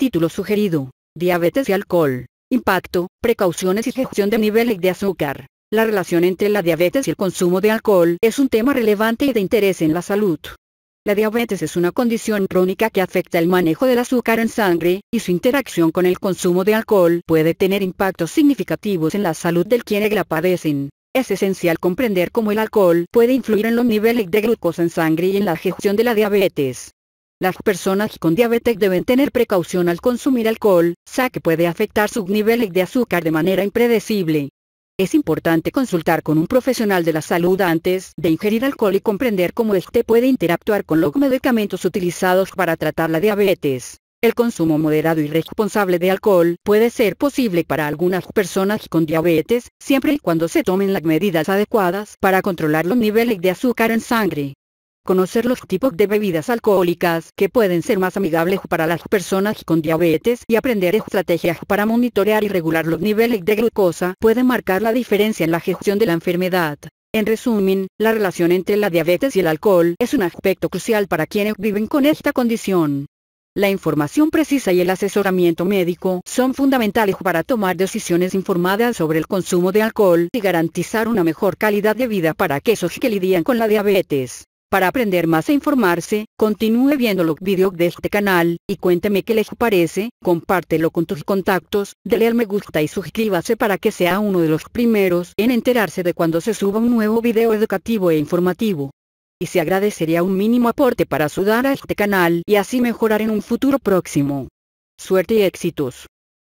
Título sugerido. Diabetes y alcohol. Impacto, precauciones y gestión de niveles de azúcar. La relación entre la diabetes y el consumo de alcohol es un tema relevante y de interés en la salud. La diabetes es una condición crónica que afecta el manejo del azúcar en sangre, y su interacción con el consumo de alcohol puede tener impactos significativos en la salud del quien la padecen. Es esencial comprender cómo el alcohol puede influir en los niveles de glucosa en sangre y en la gestión de la diabetes. Las personas con diabetes deben tener precaución al consumir alcohol, ya que puede afectar sus niveles de azúcar de manera impredecible. Es importante consultar con un profesional de la salud antes de ingerir alcohol y comprender cómo éste puede interactuar con los medicamentos utilizados para tratar la diabetes. El consumo moderado y responsable de alcohol puede ser posible para algunas personas con diabetes, siempre y cuando se tomen las medidas adecuadas para controlar los niveles de azúcar en sangre. Conocer los tipos de bebidas alcohólicas que pueden ser más amigables para las personas con diabetes y aprender estrategias para monitorear y regular los niveles de glucosa puede marcar la diferencia en la gestión de la enfermedad. En resumen, la relación entre la diabetes y el alcohol es un aspecto crucial para quienes viven con esta condición. La información precisa y el asesoramiento médico son fundamentales para tomar decisiones informadas sobre el consumo de alcohol y garantizar una mejor calidad de vida para aquellos que lidian con la diabetes. Para aprender más e informarse, continúe viendo los videos de este canal, y cuénteme qué les parece, compártelo con tus contactos, de al me gusta y suscríbase para que sea uno de los primeros en enterarse de cuando se suba un nuevo video educativo e informativo. Y se agradecería un mínimo aporte para ayudar a este canal y así mejorar en un futuro próximo. Suerte y éxitos.